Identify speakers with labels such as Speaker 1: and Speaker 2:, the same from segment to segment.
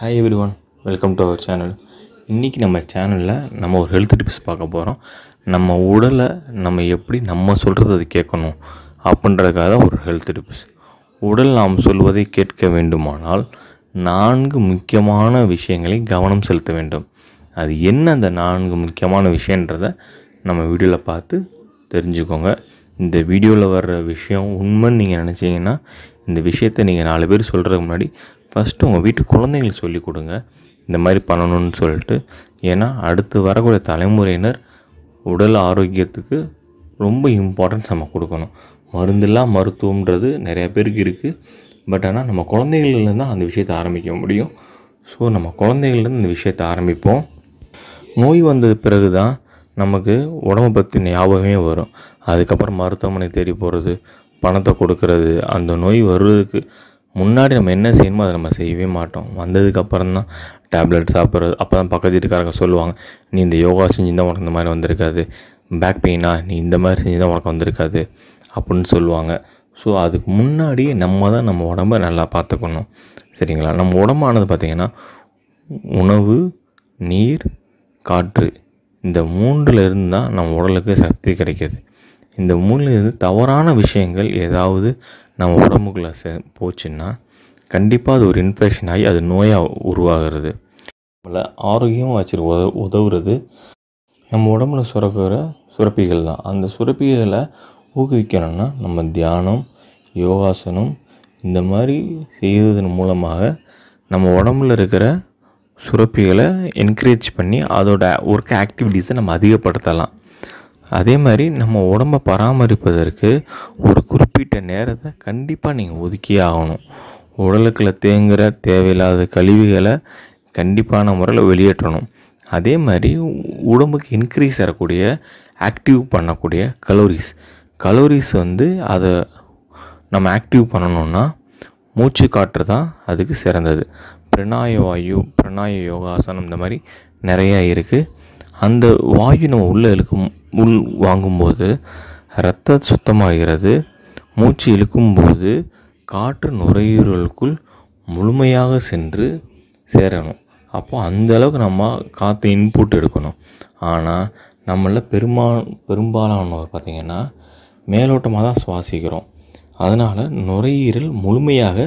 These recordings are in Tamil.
Speaker 1: hi everyone welcome to our channel இன்றைக்கி நம்ம சேனலில் நம்ம ஒரு ஹெல்த் டிப்ஸ் பார்க்க போகிறோம் நம்ம உடலை நம்ம எப்படி நம்ம சொல்கிறது அது கேட்கணும் அப்படின்றதுக்காக தான் ஒரு ஹெல்த் டிப்ஸ் உடல் நாம் சொல்வதை கேட்க வேண்டுமானால் நான்கு முக்கியமான விஷயங்களை கவனம் செலுத்த வேண்டும் அது என்ன அந்த நான்கு முக்கியமான விஷயன்றதை நம்ம வீடியோவில் பார்த்து தெரிஞ்சுக்கோங்க இந்த வீடியோவில் வர்ற விஷயம் உண்மைன்னு நீங்கள் நினச்சிங்கன்னா இந்த விஷயத்தை நீங்கள் நாலு பேர் சொல்கிறதுக்கு முன்னாடி ஃபஸ்ட்டு உங்கள் வீட்டு குழந்தைங்களுக்கு சொல்லிக் கொடுங்க இந்த மாதிரி பண்ணணும்னு சொல்லிட்டு ஏன்னா அடுத்து வரக்கூடிய தலைமுறையினர் உடல் ஆரோக்கியத்துக்கு ரொம்ப இம்பார்ட்டன்ஸ் நம்ம கொடுக்கணும் மருந்தெல்லாம் மருத்துவம்ன்றது நிறையா பேருக்கு இருக்குது பட் ஆனால் நம்ம குழந்தைகள்லேருந்து தான் அந்த விஷயத்தை ஆரம்பிக்க முடியும் ஸோ நம்ம குழந்தைகள்லேருந்து இந்த விஷயத்தை ஆரம்பிப்போம் நோய் வந்தது பிறகு தான் நமக்கு உடம்பை பற்றி ஞாபகமே வரும் அதுக்கப்புறம் மருத்துவமனை தேடி போகிறது பணத்தை கொடுக்கறது அந்த நோய் வருவதுக்கு முன்னாடி நம்ம என்ன செய்யணுமோ அதை நம்ம செய்யவே மாட்டோம் வந்ததுக்கப்புறம் தான் டேப்லெட் சாப்பிட்றது அப்போ தான் பக்கத்து வீட்டுக்காரங்க சொல்லுவாங்க நீ இந்த யோகா தான் உனக்கு இந்த மாதிரி வந்திருக்காது பேக் பெயினா நீ இந்த மாதிரி தான் உனக்கு வந்திருக்காது அப்படின்னு சொல்லுவாங்க ஸோ அதுக்கு முன்னாடியே நம்ம தான் நம்ம உடம்ப நல்லா பார்த்துக்கணும் சரிங்களா நம்ம உடம்பானது பார்த்திங்கன்னா உணவு நீர் காற்று இந்த மூன்றில் இருந்து தான் நம்ம உடலுக்கு சக்தி கிடைக்கிது இந்த மூணுலேருந்து தவறான விஷயங்கள் ஏதாவது நம்ம உடம்புக்குள்ளே சே போச்சுன்னா கண்டிப்பாக அது ஒரு இன்ஃபெக்ஷன் ஆகி அது நோயாக உருவாகிறது நம்மளை ஆரோக்கியமாக வச்சுருக்க உத உதவுறது நம்ம உடம்புல சுரக்கிற சுரப்பிகள் தான் அந்த சுரப்பிகளை ஊக்குவிக்கணும்னா நம்ம தியானம் யோகாசனம் இந்த மாதிரி செய்வதன் மூலமாக நம்ம உடம்புல இருக்கிற சுரப்பிகளை என்கரேஜ் பண்ணி அதோட ஒர்க் ஆக்டிவிட்டீஸை நம்ம அதிகப்படுத்தலாம் அதே மாதிரி நம்ம உடம்பை பராமரிப்பதற்கு ஒரு குறிப்பிட்ட நேரத்தை கண்டிப்பாக நீங்கள் ஒதுக்கியே ஆகணும் உடலுக்குள்ள தேங்குகிற தேவையில்லாத கழிவுகளை கண்டிப்பான முறையில் வெளியேற்றணும் அதே மாதிரி உடம்புக்கு இன்க்ரீஸ் ஆகக்கூடிய ஆக்டிவ் பண்ணக்கூடிய கலோரிஸ் கலோரிஸ் வந்து அதை நம்ம ஆக்டிவ் பண்ணணுன்னா மூச்சு காற்று தான் அதுக்கு சிறந்தது பிரணாய வாயு பிரணாய யோகாசனம் இந்த மாதிரி நிறையா இருக்குது அந்த வாயு நம்ம உள்ளே இழுக்கும் உள் வாங்கும்போது இரத்த சுத்தமாகிறது மூச்சு இழுக்கும்போது காற்று நுரையீரலுக்குள் முழுமையாக சென்று சேரணும் அப்போது அந்தளவுக்கு நம்ம காற்று இன்புட் எடுக்கணும் ஆனால் நம்மள பெருமா பெரும்பாலானவர் பார்த்திங்கன்னா மேலோட்டமாக தான் சுவாசிக்கிறோம் அதனால் நுரையீரல் முழுமையாக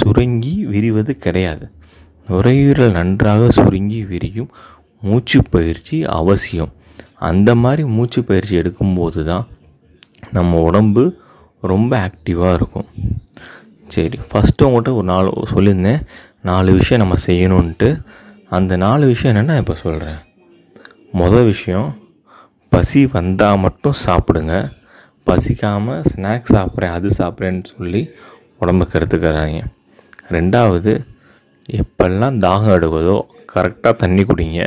Speaker 1: சுருங்கி விரிவது கிடையாது நுரையீரல் நன்றாக சுருங்கி விரியும் மூச்சு பயிற்சி அவசியம் அந்த மாதிரி மூச்சு பயிற்சி எடுக்கும்போது தான் நம்ம உடம்பு ரொம்ப ஆக்டிவாக இருக்கும் சரி ஃபஸ்ட்டு உங்கள்கிட்ட ஒரு நாலு சொல்லியிருந்தேன் நாலு விஷயம் நம்ம செய்யணுன்ட்டு அந்த நாலு விஷயம் என்னென்னா இப்போ சொல்கிறேன் மொதல் விஷயம் பசி வந்தால் மட்டும் சாப்பிடுங்க பசிக்காமல் ஸ்நாக்ஸ் சாப்பிட்றேன் அது சாப்பிட்றேன்னு சொல்லி உடம்பு கருத்துக்கிறாங்க ரெண்டாவது எப்பெல்லாம் தாகம் எடுக்குதோ கரெக்டாக தண்ணி குடிங்க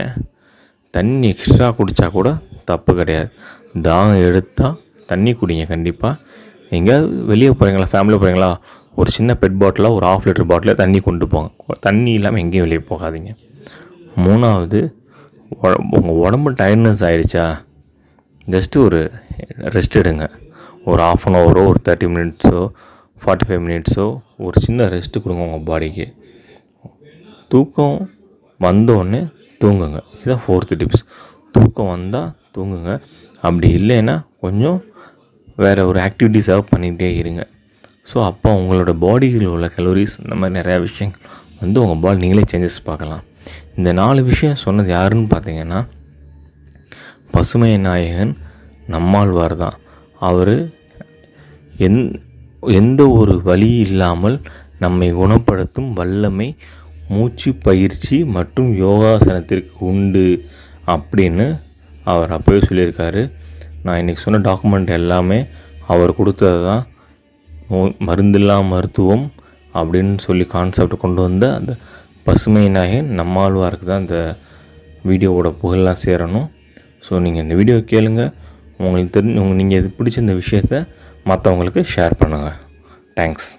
Speaker 1: தண்ணி எக்ஸ்ட்ரா குடித்தா கூட தப்பு கிடையாது தாகம் எடுத்தால் தண்ணி குடிங்க கண்டிப்பாக எங்கேயாவது வெளியே போகிறீங்களா ஃபேமிலியில் போகிறீங்களா ஒரு சின்ன பெட் பாட்டிலாக ஒரு ஆஃப் லிட்டர் பாட்டிலே தண்ணி கொண்டு போங்க தண்ணி இல்லாமல் எங்கேயும் வெளியே போகாதீங்க மூணாவது உங்கள் உடம்பு டயர்ட்னஸ் ஆகிடுச்சா ஜஸ்ட்டு ஒரு ரெஸ்ட் எடுங்க ஒரு ஆஃப் அன் ஹவரோ ஒரு தேர்ட்டி மினிட்ஸோ ஃபார்ட்டி ஃபைவ் மினிட்ஸோ ஒரு சின்ன ரெஸ்ட்டு கொடுங்க உங்கள் பாடிக்கு தூக்கம் வந்தோடனே தூங்குங்க இதுதான் ஃபோர்த்து டிப்ஸ் தூக்கம் வந்தால் தூங்குங்க அப்படி இல்லைன்னா கொஞ்சம் வேறு ஒரு ஆக்டிவிட்டிஸாக பண்ணிகிட்டே இருங்க ஸோ அப்போ உங்களோட பாடியில் உள்ள கலோரிஸ் இந்த மாதிரி நிறையா விஷயங்கள் வந்து உங்கள் பால் நீங்களே சேஞ்சஸ் பார்க்கலாம் இந்த நாலு விஷயம் சொன்னது யாருன்னு பார்த்தீங்கன்னா பசுமை நாயகன் நம்மாழ்வார் தான் அவர் எந் எந்த ஒரு வழி இல்லாமல் நம்மை குணப்படுத்தும் வல்லமை மூச்சு பயிற்சி மற்றும் யோகாசனத்திற்கு உண்டு அப்படின்னு அவர் அப்போயே சொல்லியிருக்காரு நான் இன்றைக்கி சொன்ன டாக்குமெண்ட் எல்லாமே அவர் கொடுத்தது தான் மருந்தில்லா மருத்துவம் அப்படின்னு சொல்லி கான்செப்ட் கொண்டு வந்த அந்த பசுமை நாயன் நம்மாழ்வாருக்கு தான் இந்த வீடியோவோட புகழெலாம் சேரணும் ஸோ நீங்கள் இந்த வீடியோ கேளுங்கள் உங்களுக்கு தெரிஞ்சு நீங்கள் இது பிடிச்ச இந்த விஷயத்த மற்றவங்களுக்கு ஷேர் பண்ணுங்கள் தேங்க்ஸ்